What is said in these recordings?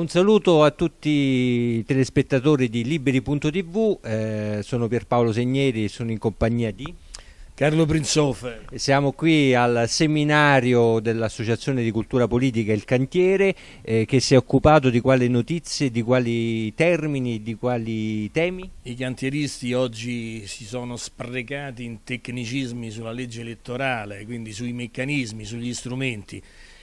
un saluto a tutti i telespettatori di Liberi.tv, eh, sono Pierpaolo Segneri e sono in compagnia di... Carlo Prinzoffer. Siamo qui al seminario dell'Associazione di Cultura Politica Il Cantiere eh, che si è occupato di quali notizie, di quali termini, di quali temi. I cantieristi oggi si sono sprecati in tecnicismi sulla legge elettorale, quindi sui meccanismi, sugli strumenti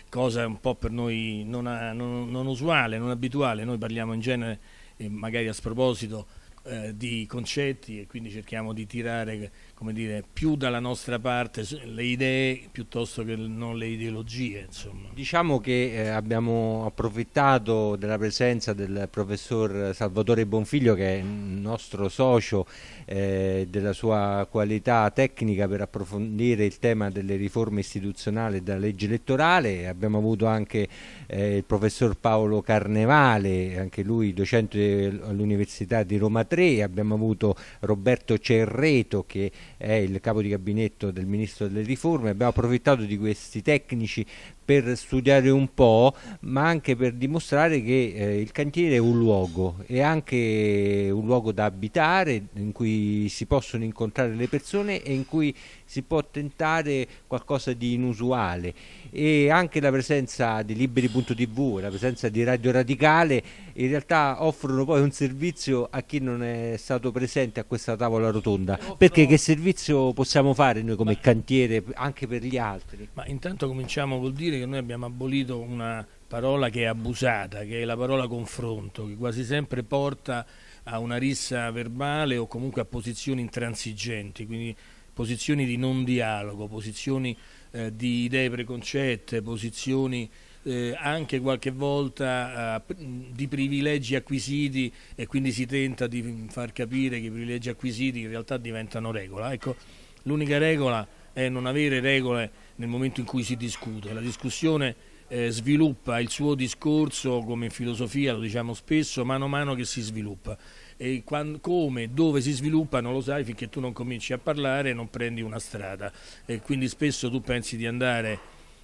cosa un po' per noi non, non, non usuale, non abituale, noi parliamo in genere, magari a sproposito, eh, di concetti e quindi cerchiamo di tirare dire, più dalla nostra parte le idee piuttosto che non le ideologie. Insomma. Diciamo che eh, abbiamo approfittato della presenza del professor Salvatore Bonfiglio che è il nostro socio eh, della sua qualità tecnica per approfondire il tema delle riforme istituzionali e della legge elettorale. Abbiamo avuto anche eh, il professor Paolo Carnevale, anche lui docente all'Università di Roma 3 2003 abbiamo avuto Roberto Cerreto che è il capo di gabinetto del Ministro delle Riforme, abbiamo approfittato di questi tecnici per studiare un po', ma anche per dimostrare che eh, il cantiere è un luogo, è anche un luogo da abitare in cui si possono incontrare le persone e in cui si può tentare qualcosa di inusuale e anche la presenza di liberi.tv, la presenza di Radio Radicale in realtà offrono poi un servizio a chi non è stato presente a questa tavola rotonda, perché che servizio possiamo fare noi come cantiere anche per gli altri? Ma intanto cominciamo col dire che noi abbiamo abolito una parola che è abusata, che è la parola confronto, che quasi sempre porta a una rissa verbale o comunque a posizioni intransigenti, quindi posizioni di non dialogo, posizioni eh, di idee preconcette, posizioni eh, anche qualche volta eh, di privilegi acquisiti e quindi si tenta di far capire che i privilegi acquisiti in realtà diventano regola. Ecco, l'unica regola è non avere regole nel momento in cui si discute. La discussione eh, sviluppa il suo discorso, come filosofia lo diciamo spesso, mano a mano che si sviluppa. E quando, come, dove si sviluppa non lo sai finché tu non cominci a parlare e non prendi una strada. E quindi spesso tu pensi di andare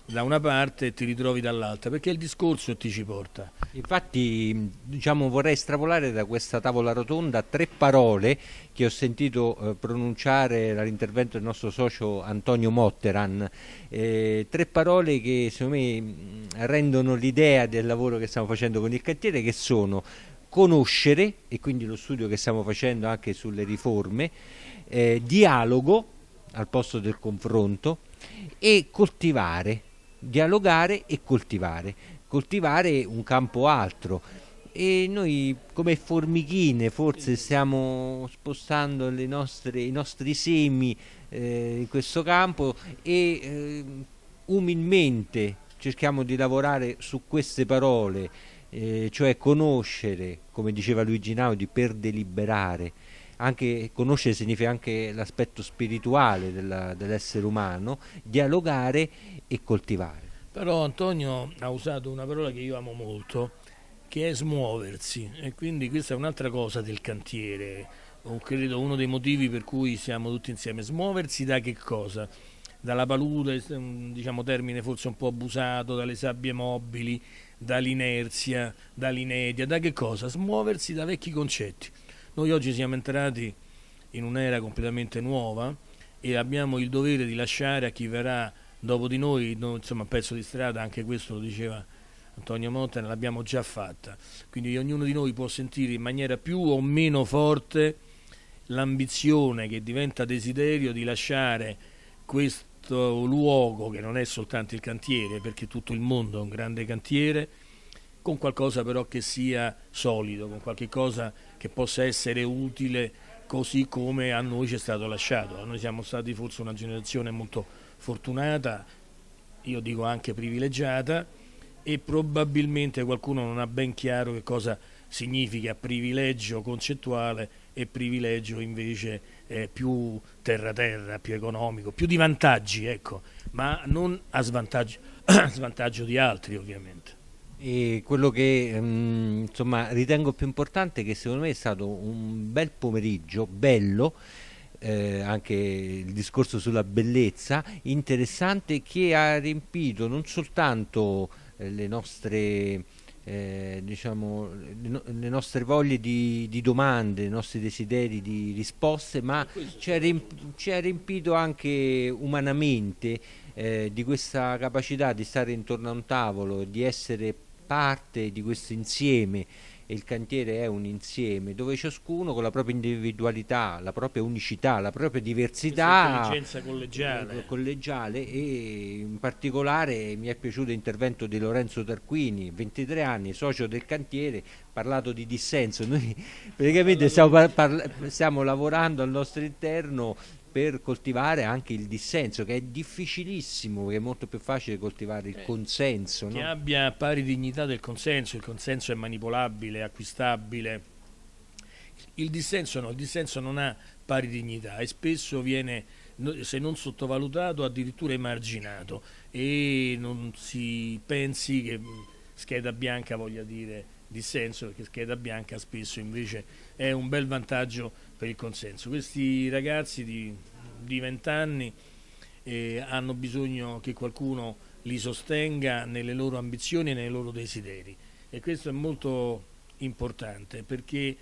da una parte e ti ritrovi dall'altra, perché il discorso ti ci porta. Infatti diciamo, vorrei stravolare da questa tavola rotonda tre parole che ho sentito eh, pronunciare dall'intervento del nostro socio Antonio Motteran, eh, tre parole che secondo me rendono l'idea del lavoro che stiamo facendo con il cantiere che sono conoscere e quindi lo studio che stiamo facendo anche sulle riforme, eh, dialogo al posto del confronto e coltivare dialogare e coltivare, coltivare un campo altro e noi come formichine forse stiamo spostando nostre, i nostri semi eh, in questo campo e eh, umilmente cerchiamo di lavorare su queste parole, eh, cioè conoscere, come diceva Luigi Naudi, per deliberare anche, conoscere significa anche l'aspetto spirituale dell'essere umano, dialogare e coltivare. Però Antonio ha usato una parola che io amo molto, che è smuoversi e quindi questa è un'altra cosa del cantiere, o credo uno dei motivi per cui siamo tutti insieme, smuoversi da che cosa? Dalla palude, diciamo termine forse un po' abusato, dalle sabbie mobili, dall'inerzia, dall'inedia, da che cosa? Smuoversi da vecchi concetti. Noi oggi siamo entrati in un'era completamente nuova e abbiamo il dovere di lasciare a chi verrà dopo di noi, no, insomma, pezzo di strada, anche questo lo diceva Antonio Motta, l'abbiamo già fatta. Quindi ognuno di noi può sentire in maniera più o meno forte l'ambizione che diventa desiderio di lasciare questo luogo che non è soltanto il cantiere, perché tutto il mondo è un grande cantiere, con qualcosa però che sia solido, con qualche cosa che possa essere utile così come a noi ci è stato lasciato. Noi siamo stati forse una generazione molto fortunata, io dico anche privilegiata e probabilmente qualcuno non ha ben chiaro che cosa significa privilegio concettuale e privilegio invece eh, più terra-terra, più economico, più di vantaggi, ecco, ma non a svantaggio, a svantaggio di altri ovviamente. E quello che mh, mm, insomma, ritengo più importante è che secondo me è stato un bel pomeriggio, bello, eh, anche il discorso sulla bellezza, interessante, che ha riempito non soltanto eh, le nostre... Eh, diciamo, le, nostre voglie di, di, domande, i nostri desideri di risposte, ma ci ha, riemp- riempito anche umanamente eh, di questa capacità di stare intorno a un tavolo, di essere parte di questo insieme e il cantiere è un insieme dove ciascuno con la propria individualità, la propria unicità, la propria diversità collegiale. Eh, collegiale. e in particolare mi è piaciuto l'intervento di Lorenzo Tarquini, 23 anni, socio del cantiere, parlato di dissenso, noi praticamente stiamo, stiamo lavorando al nostro interno per coltivare anche il dissenso, che è difficilissimo, che è molto più facile coltivare il eh, consenso. Che no? abbia pari dignità del consenso, il consenso è manipolabile, acquistabile. Il dissenso no, il dissenso non ha pari dignità e spesso viene, se non sottovalutato, addirittura emarginato e non si pensi che mm, scheda bianca voglia dire dissenso perché scheda bianca spesso invece è un bel vantaggio per il consenso. Questi ragazzi di vent'anni eh, hanno bisogno che qualcuno li sostenga nelle loro ambizioni e nei loro desideri e questo è molto importante perché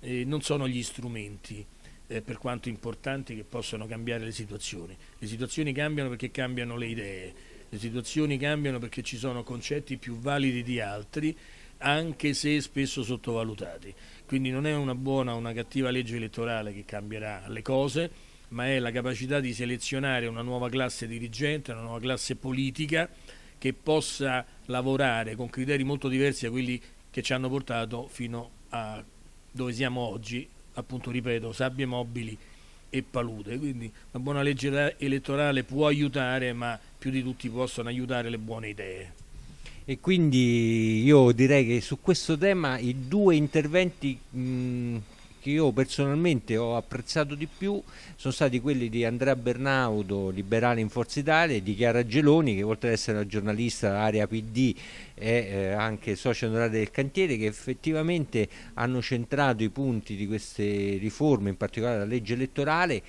eh, non sono gli strumenti eh, per quanto importanti che possono cambiare le situazioni. Le situazioni cambiano perché cambiano le idee, le situazioni cambiano perché ci sono concetti più validi di altri anche se spesso sottovalutati. Quindi non è una buona o una cattiva legge elettorale che cambierà le cose, ma è la capacità di selezionare una nuova classe dirigente, una nuova classe politica che possa lavorare con criteri molto diversi da quelli che ci hanno portato fino a dove siamo oggi, appunto ripeto, sabbie mobili e palude. Quindi una buona legge elettorale può aiutare, ma più di tutti possono aiutare le buone idee. E quindi io direi che su questo tema i due interventi mh, che io personalmente ho apprezzato di più sono stati quelli di Andrea Bernaudo, liberale in Forza Italia, e di Chiara Geloni, che oltre ad essere una giornalista dell'area PD è eh, anche socio onorario del cantiere, che effettivamente hanno centrato i punti di queste riforme, in particolare la legge elettorale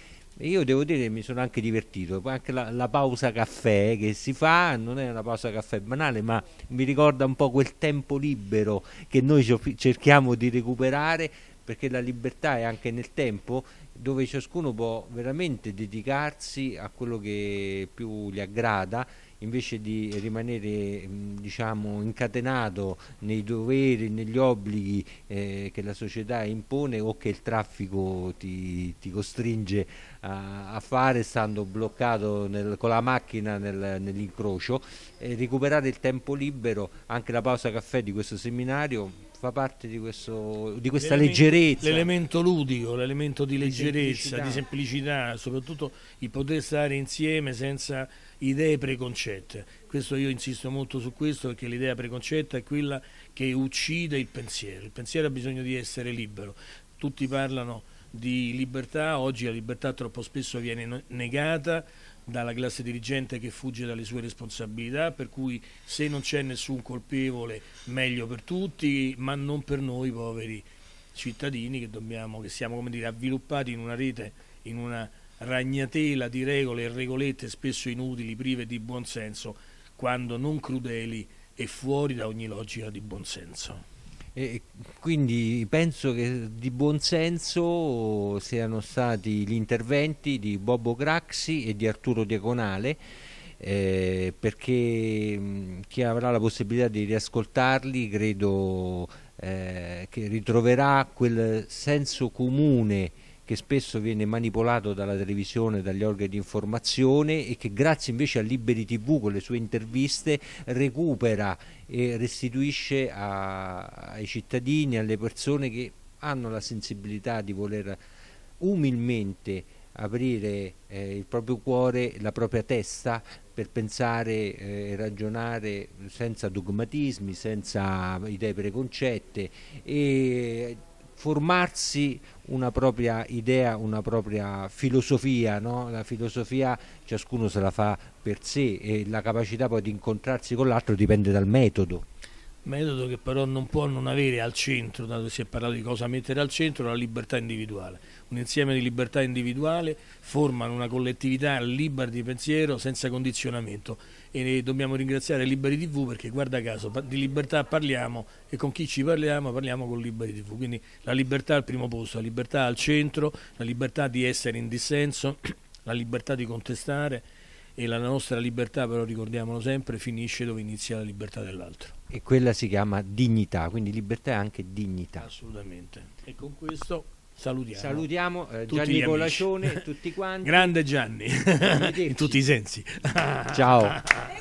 io devo dire che mi sono anche divertito. anche la, la, pausa caffè che si fa non è una pausa caffè banale, ma mi ricorda un po' quel tempo libero che noi cerchiamo di recuperare perché la libertà è anche nel tempo dove ciascuno può veramente dedicarsi a quello che più gli aggrada invece di rimanere mm, diciamo, incatenato nei doveri, negli obblighi eh, che la società impone o che il traffico ti, ti costringe a, a, fare stando bloccato nel, con la macchina nel, nell'incrocio, eh, recuperare il tempo libero, anche la pausa caffè di questo seminario fa parte di, questo, di questa leggerezza. L'elemento ludico, l'elemento di leggerezza, semplicità. di semplicità, soprattutto il poter stare insieme senza idee preconcette. Questo io insisto molto su questo perché l'idea preconcetta è quella che uccide il pensiero. Il pensiero ha bisogno di essere libero. Tutti parlano di libertà, oggi la libertà troppo spesso viene negata dalla classe dirigente che fugge dalle sue responsabilità, per cui se non c'è nessun colpevole meglio per tutti, ma non per noi poveri cittadini che, dobbiamo, che siamo come dire, avviluppati in una rete, in una ragnatela di regole e regolette spesso inutili, prive di buonsenso, quando non crudeli e fuori da ogni logica di buonsenso. E quindi penso che di buon senso siano stati gli interventi di Bobo Graxi e di Arturo Diagonale eh, perché mm, chi avrà la possibilità di riascoltarli credo eh, che ritroverà quel senso comune che spesso viene manipolato dalla televisione, dagli organi di informazione e che grazie invece a Liberi TV con le sue interviste recupera e restituisce a, ai cittadini, alle persone che hanno la sensibilità di voler umilmente aprire eh, il proprio cuore, la propria testa per pensare eh, e ragionare senza dogmatismi, senza idee preconcette e formarsi una propria idea, una propria filosofia, no? la filosofia ciascuno se la fa per sé e la capacità poi di incontrarsi con l'altro dipende dal metodo metodo che però non può non avere al centro, dato che si è parlato di cosa mettere al centro, la libertà individuale. Un insieme di libertà individuale formano una collettività libera di pensiero senza condizionamento e dobbiamo ringraziare Liberi TV perché guarda caso di libertà parliamo e con chi ci parliamo parliamo con Liberi TV, quindi la libertà al primo posto, la libertà al centro, la libertà di essere in dissenso, la libertà di contestare e la nostra libertà, però ricordiamolo sempre, finisce dove inizia la libertà dell'altro. E quella si chiama dignità, quindi libertà è anche dignità. Assolutamente. E con questo salutiamo. Salutiamo eh, Gianni Colacione e tutti quanti. Grande Gianni, in tutti i sensi. Ciao.